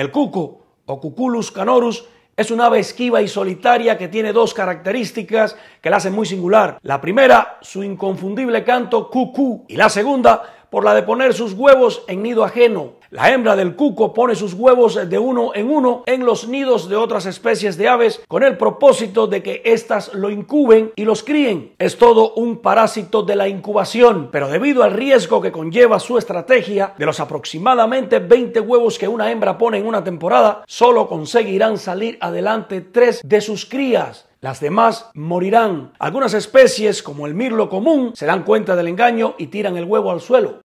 El cuco o cuculus canorus es un ave esquiva y solitaria que tiene dos características que la hacen muy singular. La primera, su inconfundible canto cucú y la segunda, por la de poner sus huevos en nido ajeno. La hembra del cuco pone sus huevos de uno en uno en los nidos de otras especies de aves con el propósito de que éstas lo incuben y los críen. Es todo un parásito de la incubación, pero debido al riesgo que conlleva su estrategia, de los aproximadamente 20 huevos que una hembra pone en una temporada, solo conseguirán salir adelante tres de sus crías. Las demás morirán. Algunas especies, como el mirlo común, se dan cuenta del engaño y tiran el huevo al suelo.